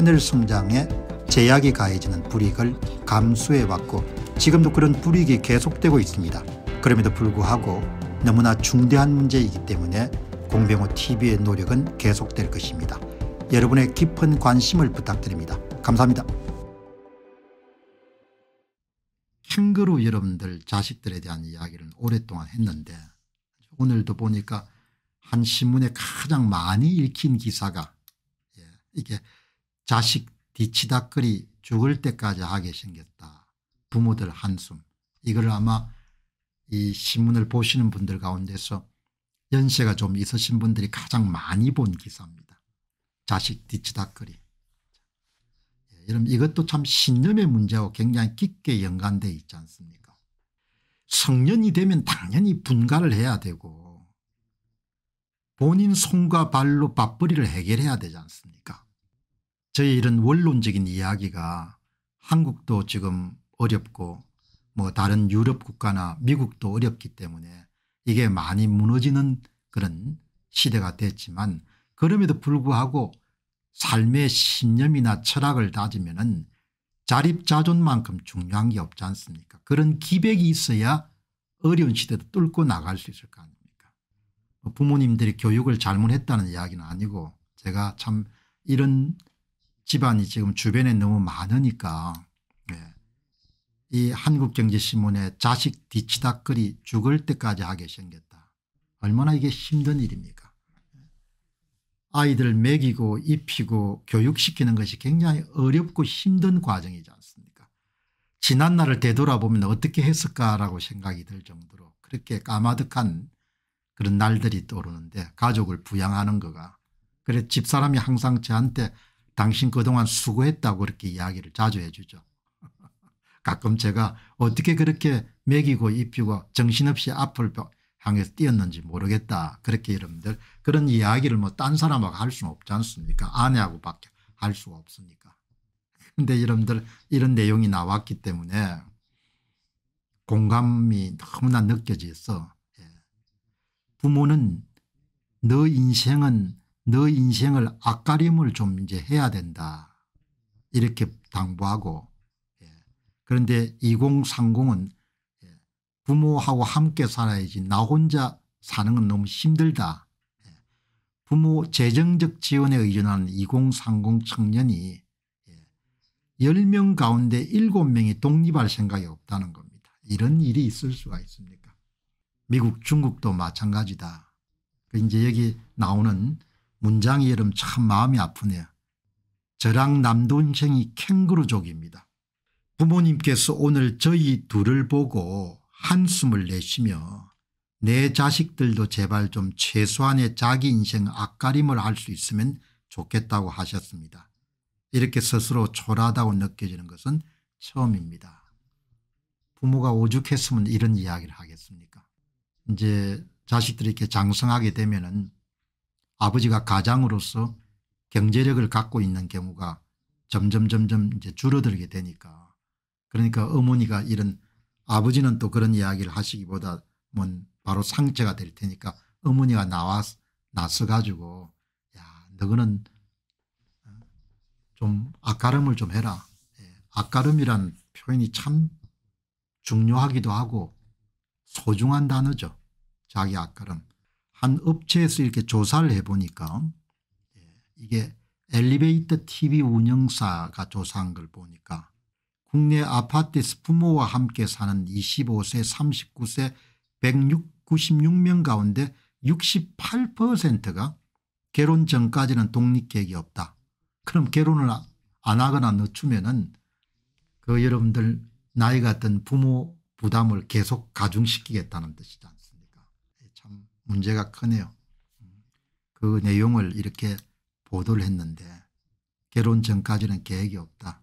하늘 성장에 제약이 가해지는 불이익을 감수해왔고 지금도 그런 불이익이 계속되고 있습니다. 그럼에도 불구하고 너무나 중대한 문제이기 때문에 공병호 TV의 노력은 계속될 것입니다. 여러분의 깊은 관심을 부탁드립니다. 감사합니다. 캥거루 여러분들 자식들에 대한 이야기를 오랫동안 했는데 오늘도 보니까 한 신문에 가장 많이 읽힌 기사가 예, 이게 자식 뒤치다거리 죽을 때까지 하게 생겼다. 부모들 한숨. 이걸 아마 이 신문을 보시는 분들 가운데서 연세가 좀 있으신 분들이 가장 많이 본 기사입니다. 자식 뒤치다거리. 예, 여러분 이것도 참 신념의 문제와 굉장히 깊게 연관되 어 있지 않습니까 성년이 되면 당연히 분가를 해야 되고 본인 손과 발로 밥벌이를 해결해야 되지 않습니까 저희 이런 원론적인 이야기가 한국도 지금 어렵고 뭐 다른 유럽 국가나 미국도 어렵기 때문에 이게 많이 무너지는 그런 시대가 됐지만 그럼에도 불구하고 삶의 신념이나 철학을 다지면은 자립자존만큼 중요한 게 없지 않습니까 그런 기백이 있어야 어려운 시대도 뚫고 나갈 수 있을 거 아닙니까 뭐 부모님들이 교육을 잘못했다는 이야기는 아니고 제가 참 이런 집안이 지금 주변에 너무 많으니까 네. 이 한국경제신문에 자식 뒤치다 거리 죽을 때까지 하게 생겼다. 얼마나 이게 힘든 일입니까 아이들 먹이고 입히고 교육시키는 것이 굉장히 어렵고 힘든 과정이지 않습니까 지난 날을 되돌아보면 어떻게 했을까라고 생각이 들 정도로 그렇게 까마득한 그런 날들이 떠오르는데 가족을 부양하는 거가 그래 집사람이 항상 저한테 당신 그동안 수고했다고 그렇게 이야기를 자주 해주죠. 가끔 제가 어떻게 그렇게 먹이고 입히고 정신없이 앞을 향해서 뛰었는지 모르겠다. 그렇게 여러분들 그런 이야기를 뭐 딴 사람하고 할 수는 없지 않습니까 아내하고 밖에 할 수가 없으니까. 근데 여러분들 이런 내용이 나왔기 때문에 공감이 너무나 느껴져서 예. 부모는 너 인생은 너 인생을 앞가림을 좀 이제 해야 된다 이렇게 당부하고 예. 그런데 2030은 예, 부모하고 함께 살아야지 나 혼자 사는 건 너무 힘들다. 예. 부모 재정적 지원에 의존하는 2030 청년이 10명 예, 가운데 7명이 독립할 생각이 없다는 겁니다. 이런 일이 있을 수가 있습니까 미국 중국도 마찬가지다. 그 이제 여기 나오는 문장이 여름 참 마음이 아프네요. 저랑 남동생이 캥거루족입니다. 부모님께서 오늘 저희 둘을 보고 한숨을 내쉬며 내 자식들도 제발 좀 최소한의 자기 인생 앞가림을 할 수 있으면 좋겠다고 하셨습니다. 이렇게 스스로 초라하다고 느껴지는 것은 처음입니다. 부모가 오죽했으면 이런 이야기를 하겠습니까 이제 자식들이 이렇게 장성하게 되면 은 아버지가 가장으로서 경제력을 갖고 있는 경우가 점점 점점 이제 줄어들게 되니까 그러니까 어머니가 이런 아버지는 또 그런 이야기를 하시기보다 는 바로 상처가 될 테니까 어머니가 나와 나서 가지고 야 너는 어, 좀아가름을좀 해라. 아가름이란 예, 표현이 참 중요하기도 하고 소중한 단어죠. 자기 아가름 한 업체에서 이렇게 조사를 해보니까 예, 이게 엘리베이터 TV 운영사가 조사한 걸 보니까 국내 아파트 에서부모와 함께 사는 25세 39세 196명 가운데 68%가 결혼 전까지는 독립계획이 없다. 그럼 결혼을 안 하거나 늦추면 은그 여러분들 나이 같은 부모 부담을 계속 가중시키겠다는 뜻이다. 문제가 크네요. 그 내용을 이렇게 보도를 했는데 결혼 전까지는 계획이 없다.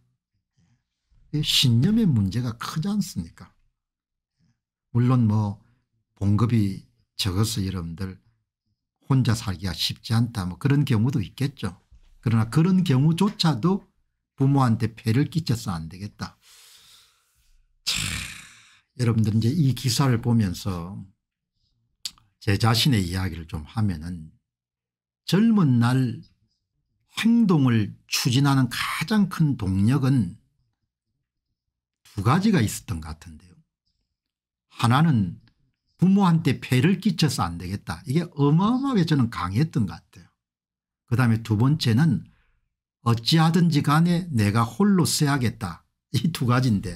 신념의 문제가 크지 않습니까? 물론 뭐 봉급이 적어서 여러분들 혼자 살기가 쉽지 않다 뭐 그런 경우도 있겠죠. 그러나 그런 경우조차도 부모한테 폐를 끼쳐서 안 되겠다. 차, 여러분들 이제 이 기사를 보면서 제 자신의 이야기를 좀 하면은 젊은 날 행동을 추진하는 가장 큰 동력은 두 가지가 있었던 것 같은데요. 하나는 부모한테 폐를 끼쳐서 안 되겠다. 이게 어마어마하게 저는 강했던 것 같아요. 그 다음에 두 번째는 어찌하든지 간에 내가 홀로 써야겠다. 이 두 가지인데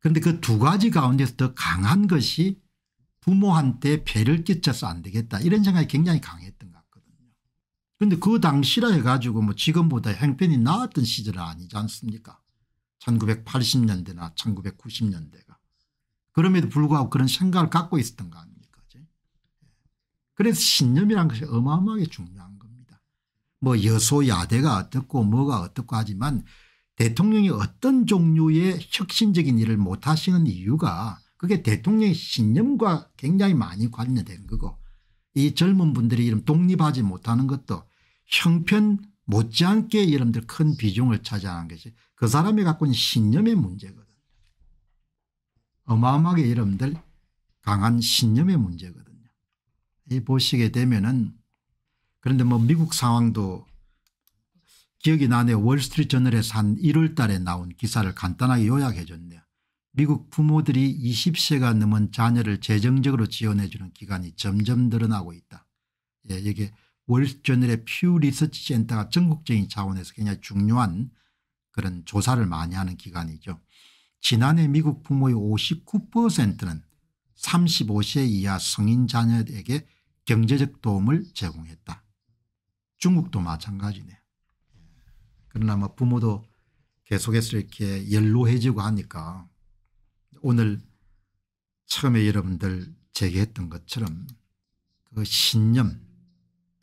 그런데 그 두 가지 가운데서 더 강한 것이 부모한테 배를 끼쳐서 안 되겠다 이런 생각이 굉장히 강했던 것 같거든요. 그런데 그 당시라 해가지고 뭐 지금보다 형편이 나았던 시절은 아니지 않습니까 1980년대나 1990년대가. 그럼에도 불구하고 그런 생각을 갖고 있었던 거 아닙니까. 예. 그래서 신념이란 것이 어마어마하게 중요한 겁니다. 뭐 여소야대가 어떻고 뭐가 어떻고 하지만 대통령이 어떤 종류의 혁신적인 일을 못하시는 이유가 그게 대통령의 신념과 굉장히 많이 관여된 거고 이 젊은 분들이 이런 독립하지 못하는 것도 형편 못지않게 여러분들 큰 비중을 차지하는 것이 그 사람이 갖고 있는 신념의 문제거든요. 어마어마하게 여러분들 강한 신념의 문제거든요. 이 보시게 되면은 그런데 뭐 미국 상황도 기억이 나네요. 월스트리트저널에서 한 1월 달에 나온 기사를 간단하게 요약해 줬네요. 미국 부모들이 20세가 넘은 자녀를 재정적으로 지원해주는 기관이 점점 늘어나고 있다. 예, 이게 월스저널의 퓨 리서치 센터가 전국적인 차원에서 굉장히 중요한 그런 조사를 많이 하는 기관이죠. 지난해 미국 부모의 59%는 35세 이하 성인 자녀에게 경제적 도움을 제공했다. 중국도 마찬가지네요. 그러나 뭐 부모도 계속해서 이렇게 연로해지고 하니까 오늘 처음에 여러분들 제기했던 것처럼 그 신념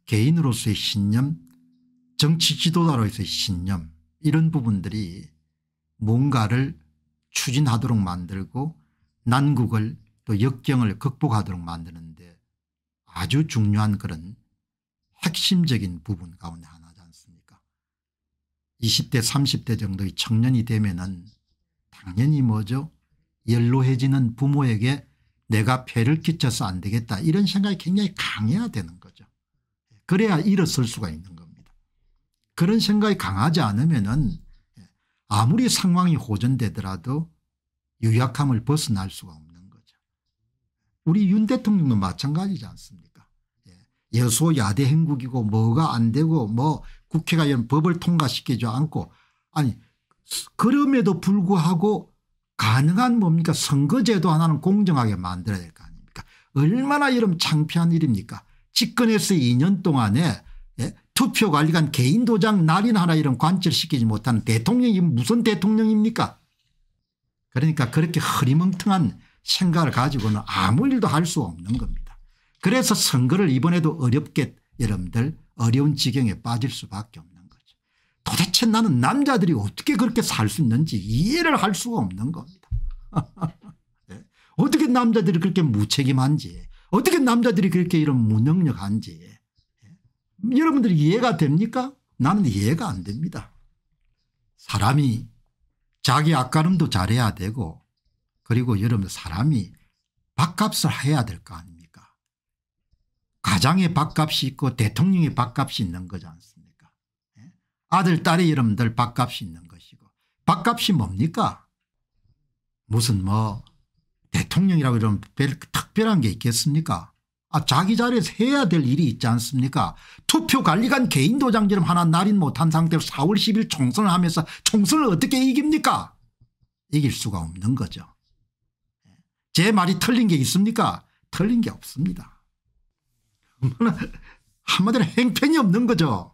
개인으로서의 신념 정치 지도자로서의 신념 이런 부분들이 뭔가를 추진하도록 만들고 난국을 또 역경을 극복하도록 만드는데 아주 중요한 그런 핵심적인 부분 가운데 하나지 않습니까 20대 30대 정도의 청년이 되면 은 당연히 뭐죠 연로해지는 부모에게 내가 폐를 끼쳐서 안 되겠다 이런 생각이 굉장히 강해야 되는 거죠. 그래야 일어설 수가 있는 겁니다. 그런 생각이 강하지 않으면 은 아무리 상황이 호전되더라도 유약함을 벗어날 수가 없는 거죠. 우리 윤 대통령도 마찬가지지 않습니까 여소 야대 행국이고 뭐가 안 되고 뭐 국회가 이런 법을 통과시키지 않고 아니 그럼에도 불구하고 가능한 뭡니까 선거제도 하나는 공정하게 만들어야 될 거 아닙니까 얼마나 이런 창피한 일입니까 집권에서 2년 동안에 예? 투표관리관 개인도장 날인 하나 이런 관철시키지 못하는 대통령이 무슨 대통령입니까 그러니까 그렇게 흐리멍텅한 생각을 가지고는 아무 일도 할 수 없는 겁니다. 그래서 선거를 이번에도 어렵게 여러분들 어려운 지경에 빠질 수밖에 없습니다. 도대체 나는 남자들이 어떻게 그렇게 살 수 있는지 이해를 할 수가 없는 겁니다. 네. 어떻게 남자들이 그렇게 무책임한지 어떻게 남자들이 그렇게 이런 무능력한지 네. 여러분들 이해가 이 됩니까? 나는 이해가 안 됩니다. 사람이 자기 아가름도 잘해야 되고 그리고 여러분 사람이 밥값을 해야 될 거 아닙니까? 가장의 밥값이 있고 대통령의 밥값이 있는 거지 않습니까? 아들 딸의 이름들 밥값이 있는 것이고 밥값이 뭡니까 무슨 뭐 대통령이라고 이러면 특별한 게 있겠습니까 아 자기 자리에서 해야 될 일이 있지 않습니까 투표 관리관 개인 도장지름 하나 날인 못한 상태로 4월 10일 총선을 하면서 총선을 어떻게 이깁니까 이길 수가 없는 거죠 제 말이 틀린 게 있습니까 틀린 게 없습니다 한마디로 행편이 없는 거죠